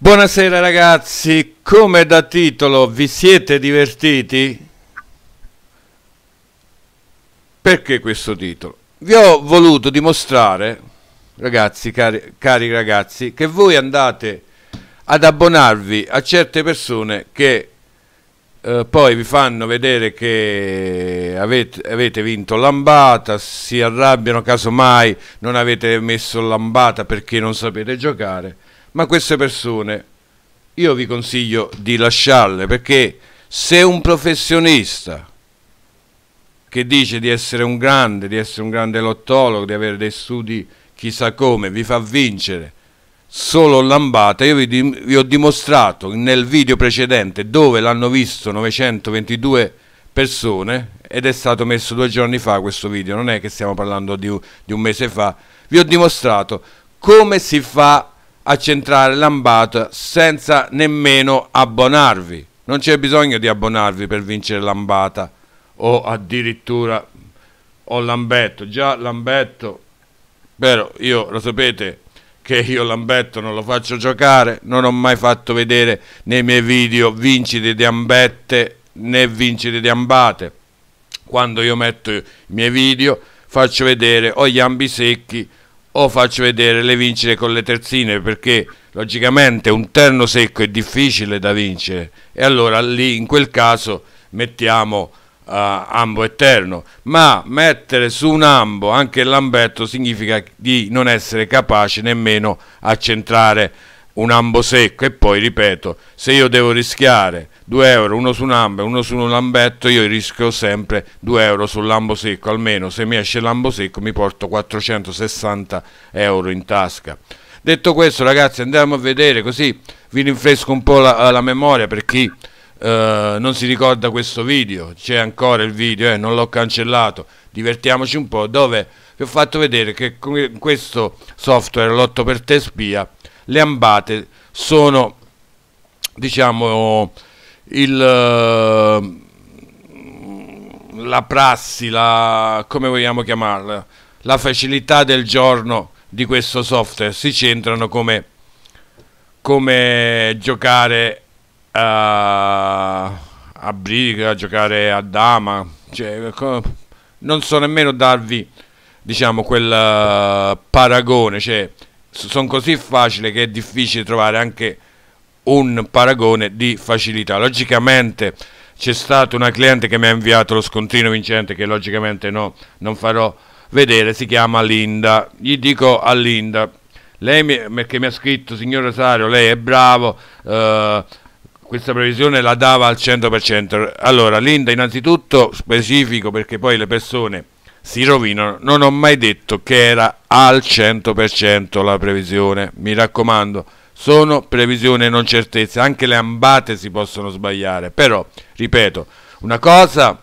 Buonasera ragazzi, come da titolo vi siete divertiti? Perché questo titolo? Vi ho voluto dimostrare, ragazzi, cari, cari ragazzi, che voi andate ad abbonarvi a certe persone che eh, poi vi fanno vedere che avete, avete vinto l'ambata, si arrabbiano casomai non avete messo l'ambata perché non sapete giocare ma queste persone io vi consiglio di lasciarle perché se un professionista che dice di essere un grande, di essere un grande lottologo, di avere dei studi chissà come, vi fa vincere solo lambata, io vi, vi ho dimostrato nel video precedente dove l'hanno visto 922 persone ed è stato messo due giorni fa questo video, non è che stiamo parlando di, di un mese fa, vi ho dimostrato come si fa a Centrale Lambata senza nemmeno abbonarvi. Non c'è bisogno di abbonarvi per vincere Lambata o addirittura o Lambetto. Già Lambetto, però io lo sapete che io Lambetto non lo faccio giocare, non ho mai fatto vedere nei miei video vincite di ambette né vincite di ambate. Quando io metto i miei video faccio vedere o gli ambi secchi o faccio vedere le vincite con le terzine perché logicamente un terno secco è difficile da vincere e allora lì in quel caso mettiamo uh, ambo e terno ma mettere su un ambo anche il lambetto significa di non essere capace nemmeno a centrare un ambo secco e poi ripeto se io devo rischiare 2 euro uno su un ambo e uno su un lambetto io rischio sempre 2 euro sull'ambo secco almeno se mi esce l'ambo secco mi porto 460 euro in tasca detto questo ragazzi andiamo a vedere così vi rinfresco un po' la, la memoria per chi eh, non si ricorda questo video c'è ancora il video eh, non l'ho cancellato divertiamoci un po' dove vi ho fatto vedere che con questo software l'8 per te spia le ambate sono diciamo il eh, la prassi, la, come vogliamo chiamarla, la facilità del giorno di questo software si centrano come, come giocare a, a briga, giocare a dama, cioè, non so nemmeno darvi diciamo quel uh, paragone, cioè sono così facili che è difficile trovare anche un paragone di facilità. Logicamente c'è stata una cliente che mi ha inviato lo scontrino vincente che logicamente no, non farò vedere, si chiama Linda. Gli dico a Linda, lei mi, perché mi ha scritto, signor Rosario, lei è bravo, eh, questa previsione la dava al 100%. Allora, Linda, innanzitutto specifico perché poi le persone si rovinano. Non ho mai detto che era al 100% la previsione. Mi raccomando, sono previsioni e non certezze. Anche le ambate si possono sbagliare. Però, ripeto, una cosa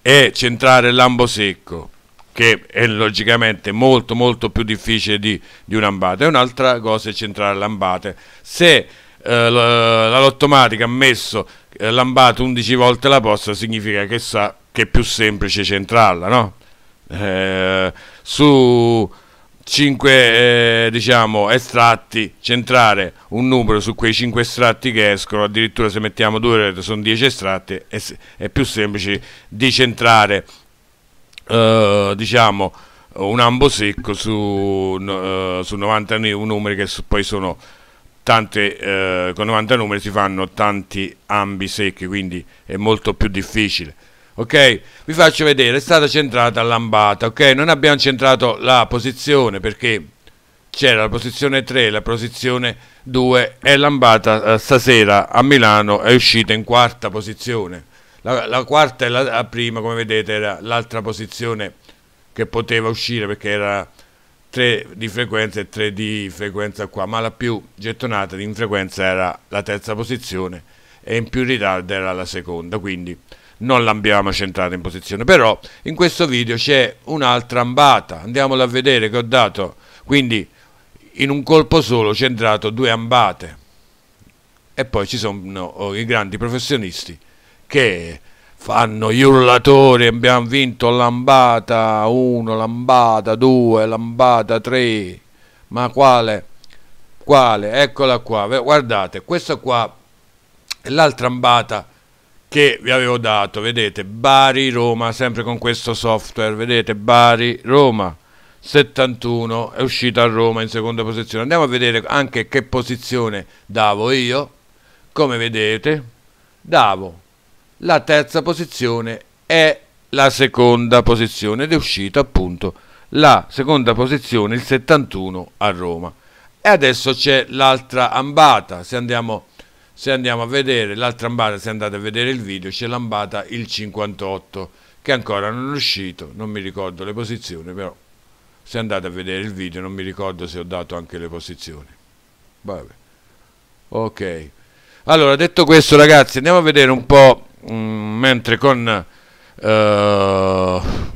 è centrare l'ambo secco, che è logicamente molto molto più difficile di, di un'ambata, e un'altra cosa è centrare l'ambate. Se eh, la, la lottomatica ha messo eh, lambato 11 volte la posta significa che sa che è più semplice centrarla, no? Eh, su 5 eh, diciamo, estratti, centrare un numero su quei 5 estratti che escono, addirittura se mettiamo due sono 10 estratti, è, è più semplice di centrare eh, diciamo, un ambo secco su, eh, su 90 numeri che poi sono tante, eh, con 90 numeri si fanno tanti ambi secchi, quindi è molto più difficile. Ok, vi faccio vedere, è stata centrata lambata, ok? Non abbiamo centrato la posizione perché c'era la posizione 3, la posizione 2 e lambata eh, stasera a Milano, è uscita in quarta posizione. La, la quarta e la, la prima, come vedete, era l'altra posizione che poteva uscire perché era 3 di frequenza e 3 di frequenza qua, ma la più gettonata di frequenza era la terza posizione e in più ritardo era la seconda, quindi non l'abbiamo centrata in posizione. Però in questo video c'è un'altra ambata, andiamola a vedere che ho dato, quindi in un colpo solo centrato due ambate e poi ci sono no, i grandi professionisti che fanno gli urlatori abbiamo vinto lambata 1, lambata 2, lambata 3 ma quale? quale? eccola qua, guardate questa qua è l'altra lambata che vi avevo dato vedete Bari Roma sempre con questo software vedete Bari Roma 71 è uscita a Roma in seconda posizione andiamo a vedere anche che posizione davo io come vedete davo la terza posizione è la seconda posizione ed è uscita appunto la seconda posizione, il 71 a Roma. E adesso c'è l'altra ambata, se andiamo, se andiamo a vedere l'altra ambata, se andate a vedere il video, c'è l'ambata il 58 che ancora non è uscito, non mi ricordo le posizioni, però se andate a vedere il video non mi ricordo se ho dato anche le posizioni. Vabbè. Ok. Allora, detto questo ragazzi, andiamo a vedere un po' Mm, mentre con uh,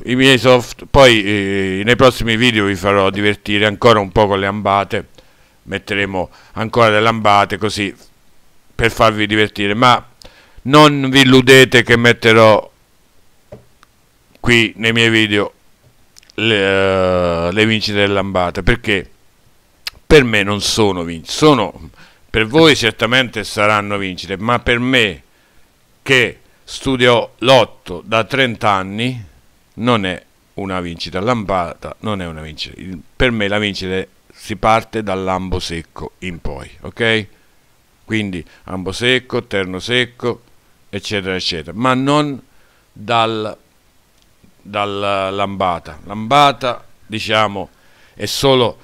i miei soft poi eh, nei prossimi video vi farò divertire ancora un po' con le ambate metteremo ancora delle ambate così per farvi divertire ma non vi illudete che metterò qui nei miei video le, uh, le vincite dell'ambata perché per me non sono vincite sono per voi certamente saranno vincite ma per me che studiò l'otto da 30 anni non è una vincita lampata, non è una vincita. Per me la vincita si parte dall'ambo secco in poi, ok? Quindi ambo secco, terno secco, eccetera, eccetera, ma non dal, dal lambata. Lambata, diciamo, è solo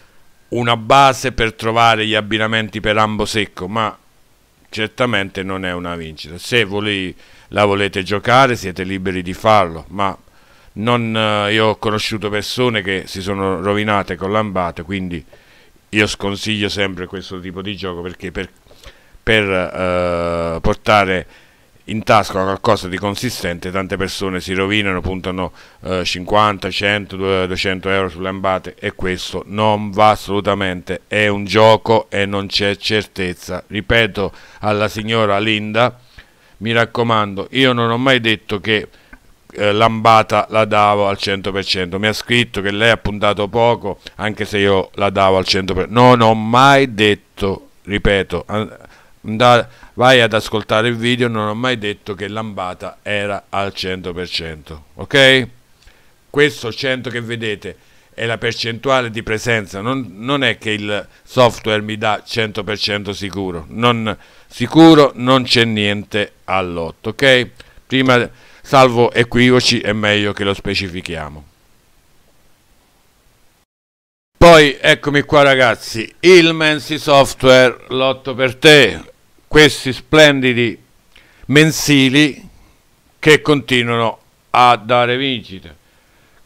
una base per trovare gli abbinamenti per ambo secco, ma certamente non è una vincita. Se vole, la volete giocare siete liberi di farlo, ma non, eh, io ho conosciuto persone che si sono rovinate con l'ambate, quindi io sconsiglio sempre questo tipo di gioco perché per, per eh, portare in tasca qualcosa di consistente, tante persone si rovinano, puntano eh, 50, 100, 200 euro sulle ambate e questo non va assolutamente, è un gioco e non c'è certezza. Ripeto alla signora Linda, mi raccomando, io non ho mai detto che eh, l'ambata la davo al 100%, mi ha scritto che lei ha puntato poco anche se io la davo al 100%, non ho mai detto, ripeto, andate vai ad ascoltare il video, non ho mai detto che l'ambata era al 100%, ok? Questo 100 che vedete è la percentuale di presenza, non, non è che il software mi dà 100% sicuro, non, sicuro non c'è niente all'8, ok? Prima, salvo equivoci, è meglio che lo specifichiamo. Poi eccomi qua ragazzi, il Mensi Software, l'otto per te, questi splendidi mensili che continuano a dare vincite.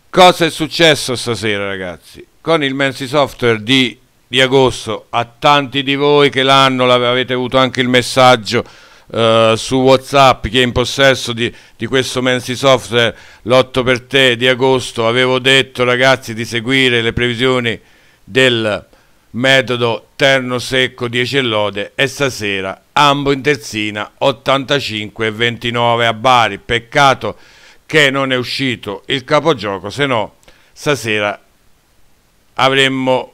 Cosa è successo stasera ragazzi? Con il Mensi Software di, di agosto, a tanti di voi che l'hanno, avete avuto anche il messaggio eh, su Whatsapp, che è in possesso di, di questo Mensi Software, l'8 per te di agosto, avevo detto ragazzi di seguire le previsioni del metodo terno secco 10 e lode e stasera Ambo in terzina 85-29 a Bari. Peccato che non è uscito il capogioco, se no stasera avremmo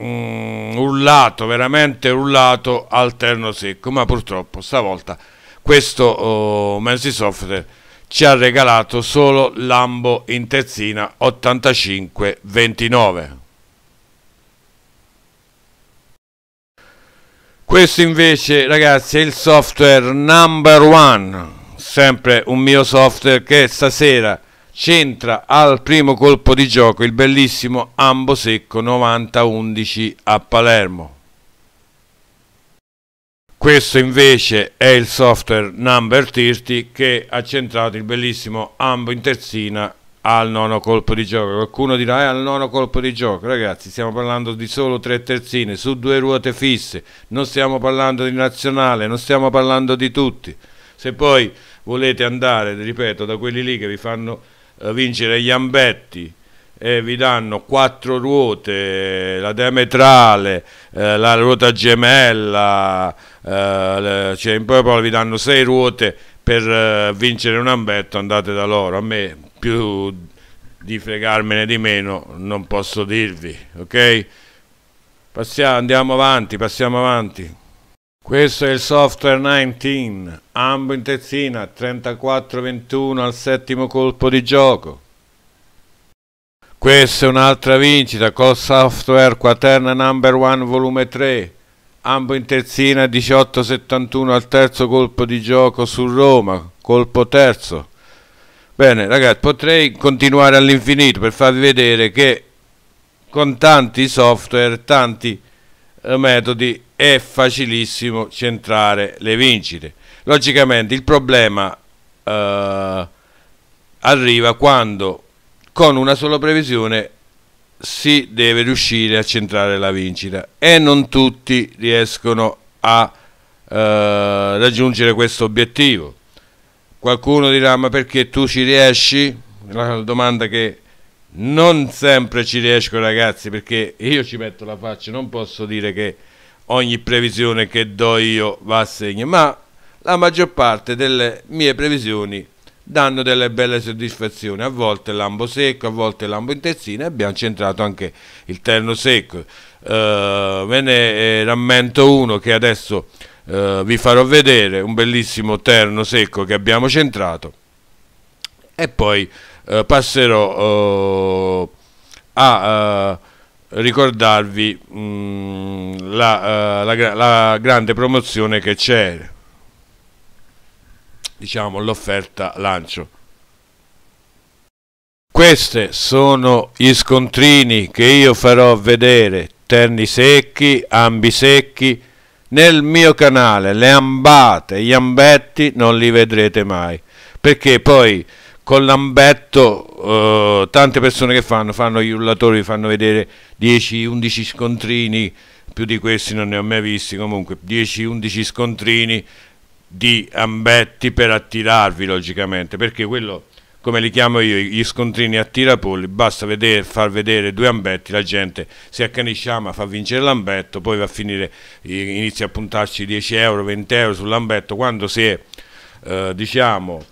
mm, urlato, veramente urlato al terno secco, ma purtroppo stavolta questo oh, Mensi Software ci ha regalato solo l'ambo in terzina 85-29. Questo invece ragazzi è il software number one, sempre un mio software che stasera c'entra al primo colpo di gioco il bellissimo Ambo Secco 9011 a Palermo. Questo invece è il software number 30 che ha centrato il bellissimo Ambo in terzina al nono colpo di gioco. Qualcuno dirà è eh, al nono colpo di gioco. Ragazzi, stiamo parlando di solo tre terzine su due ruote fisse. Non stiamo parlando di nazionale, non stiamo parlando di tutti. Se poi volete andare, ripeto, da quelli lì che vi fanno eh, vincere gli ambetti e eh, vi danno quattro ruote, la diametrale, eh, la ruota gemella, eh, le, cioè in poi vi danno sei ruote per vincere un ambetto, andate da loro. A me più di fregarmene di meno non posso dirvi, ok? Passiamo, andiamo avanti, passiamo avanti. Questo è il software 19, ambo in tezzina, 34-21 al settimo colpo di gioco. Questa è un'altra vincita col software quaterna number 1 volume 3, ambo in terzina 18-71 al terzo colpo di gioco su Roma, colpo terzo. Bene ragazzi, potrei continuare all'infinito per farvi vedere che con tanti software, tanti eh, metodi è facilissimo centrare le vincite. Logicamente il problema eh, arriva quando con una sola previsione si deve riuscire a centrare la vincita e non tutti riescono a eh, raggiungere questo obiettivo. Qualcuno dirà ma perché tu ci riesci? La domanda che non sempre ci riesco ragazzi perché io ci metto la faccia, non posso dire che ogni previsione che do io va a segno, ma la maggior parte delle mie previsioni danno delle belle soddisfazioni, a volte lambo secco, a volte lambo in terzina e abbiamo centrato anche il terno secco. Eh, ve ne eh, rammento uno che adesso eh, vi farò vedere un bellissimo terno secco che abbiamo centrato e poi eh, passerò eh, a eh, ricordarvi mh, mm, la, la, la grande promozione che c'è diciamo l'offerta lancio questi sono gli scontrini che io farò vedere terni secchi ambi secchi nel mio canale le ambate, gli ambetti non li vedrete mai, perché poi con l'ambetto eh, tante persone che fanno, fanno gli urlatori, fanno vedere 10-11 scontrini, più di questi non ne ho mai visti, comunque 10-11 scontrini di ambetti per attirarvi logicamente, perché quello come li chiamo io, gli scontrini a tirapolli, basta vedere, far vedere due ambetti, la gente si accanisce, ama, fa vincere l'ambetto, poi va a finire, inizia a puntarci 10 euro, 20 euro sull'ambetto, quando si è, eh, diciamo,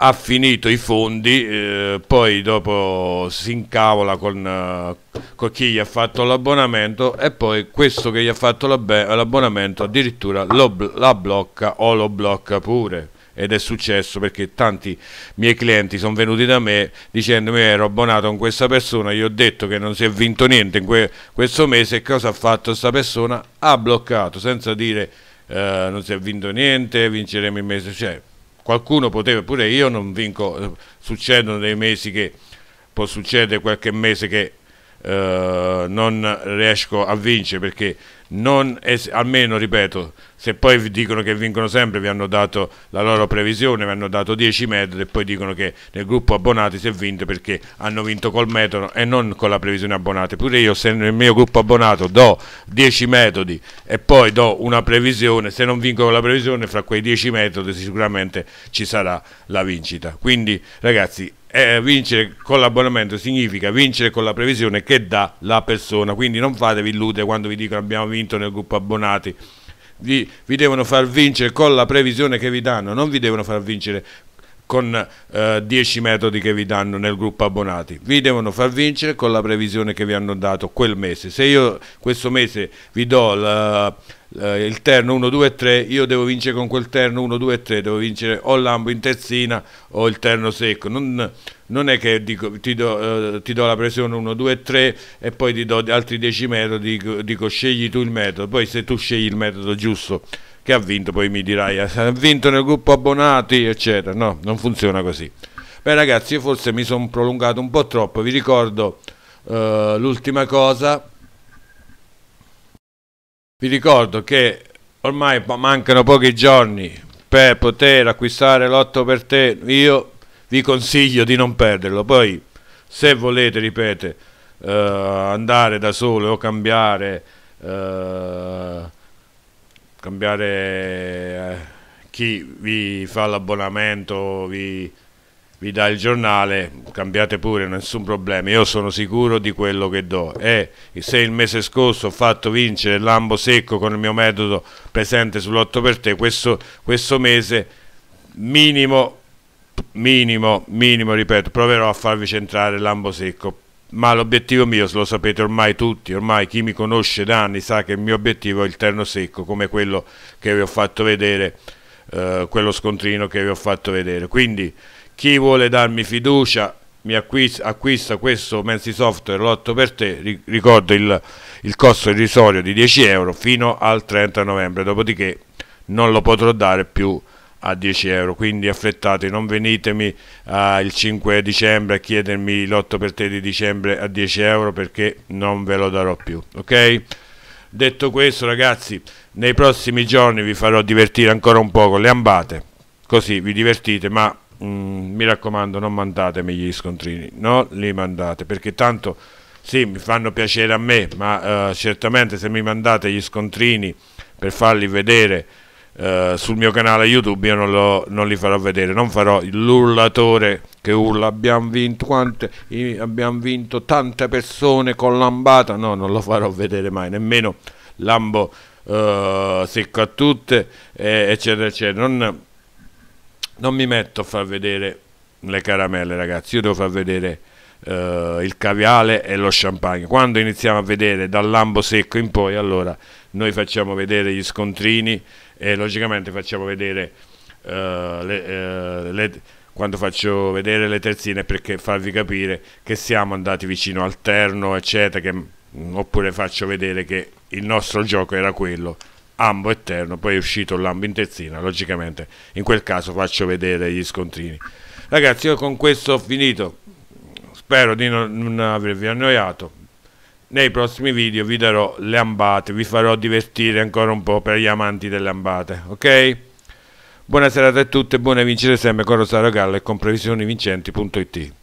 ha finito i fondi, eh, poi dopo si incavola con, eh, con chi gli ha fatto l'abbonamento e poi questo che gli ha fatto l'abbonamento addirittura lo, la blocca o lo blocca pure ed è successo perché tanti miei clienti sono venuti da me dicendomi ero abbonato con questa persona, gli ho detto che non si è vinto niente in que questo mese e cosa ha fatto questa persona? Ha bloccato senza dire eh, non si è vinto niente, vinceremo il mese, cioè qualcuno poteva, pure io non vinco, eh, succedono dei mesi che può succedere qualche mese che eh, non riesco a vincere perché non es- almeno ripeto se poi vi dicono che vincono sempre vi hanno dato la loro previsione vi hanno dato 10 metri e poi dicono che nel gruppo abbonati si è vinto perché hanno vinto col metodo e non con la previsione abbonati pure io se nel mio gruppo abbonato do 10 metodi e poi do una previsione se non vinco con la previsione fra quei 10 metodi sicuramente ci sarà la vincita quindi ragazzi eh, vincere con l'abbonamento significa vincere con la previsione che dà la persona, quindi non fatevi illudere quando vi dicono abbiamo vinto nel gruppo abbonati. Vi, vi, devono far vincere con la previsione che vi danno, non vi devono far vincere con eh, 10 metodi che vi danno nel gruppo abbonati. Vi devono far vincere con la previsione che vi hanno dato quel mese. Se io questo mese vi do la, la, eh, il terno 1, 2 3, io devo vincere con quel terno 1, 2 3, devo vincere o l'ambo in terzina o il terno secco. Non, non è che dico, ti, do, eh, ti, do, la pressione 1, 2, 3 e poi ti do altri 10 metodi, dico, dico scegli tu il metodo, poi se tu scegli il metodo giusto che ha vinto, poi mi dirai, eh, ha vinto nel gruppo abbonati, eccetera. No, non funziona così. Beh ragazzi, io forse mi sono prolungato un po' troppo, vi ricordo eh, l'ultima cosa, vi ricordo che ormai mancano pochi giorni per poter acquistare l'otto per te, io vi consiglio di non perderlo, poi se volete, ripeto, eh, andare da solo o cambiare... Eh, cambiare eh, chi vi fa l'abbonamento, vi, vi, dà il giornale, cambiate pure, nessun problema. Io sono sicuro di quello che do. E se il mese scorso ho fatto vincere l'ambo secco con il mio metodo presente sull'otto per te, questo, questo mese minimo, minimo, minimo, ripeto, proverò a farvi centrare l'ambo secco ma l'obiettivo mio, lo sapete ormai tutti, ormai chi mi conosce da anni sa che il mio obiettivo è il terno secco, come quello che vi ho fatto vedere, eh, quello scontrino che vi ho fatto vedere. Quindi chi vuole darmi fiducia mi acquista, acquista questo Mensi Software Lotto per te, ricordo il, il costo irrisorio di 10 euro fino al 30 novembre, dopodiché non lo potrò dare più a 10 euro quindi affrettate non venitemi uh, il 5 dicembre a chiedermi l'8 per 3 di dicembre a 10 euro perché non ve lo darò più ok detto questo ragazzi nei prossimi giorni vi farò divertire ancora un po' con le ambate così vi divertite ma mh, mm, mi raccomando non mandatemi gli scontrini non li mandate perché tanto sì mi fanno piacere a me ma uh, certamente se mi mandate gli scontrini per farli vedere eh, sul mio canale YouTube io non, lo, non, li farò vedere, non farò l'urlatore che urla abbiamo vinto, quante, abbiamo vinto tante persone con l'ambata, no non lo farò vedere mai, nemmeno Lambo eh, secco a tutte eh, eccetera eccetera, non, non, mi metto a far vedere le caramelle ragazzi, io devo far vedere eh, il caviale e lo champagne, quando iniziamo a vedere dal lambo secco in poi allora noi facciamo vedere gli scontrini e logicamente facciamo vedere uh, le, uh, le, quando faccio vedere le terzine perché farvi capire che siamo andati vicino al terno eccetera che, mm, oppure faccio vedere che il nostro gioco era quello ambo e terno poi è uscito l'ambo in terzina logicamente in quel caso faccio vedere gli scontrini ragazzi io con questo ho finito spero di non, non avervi annoiato nei prossimi video vi darò le ambate, vi farò divertire ancora un po' per gli amanti delle ambate, ok? Buona serata a tutti e buone vincite sempre con Rosario Gallo e con previsionivincenti.it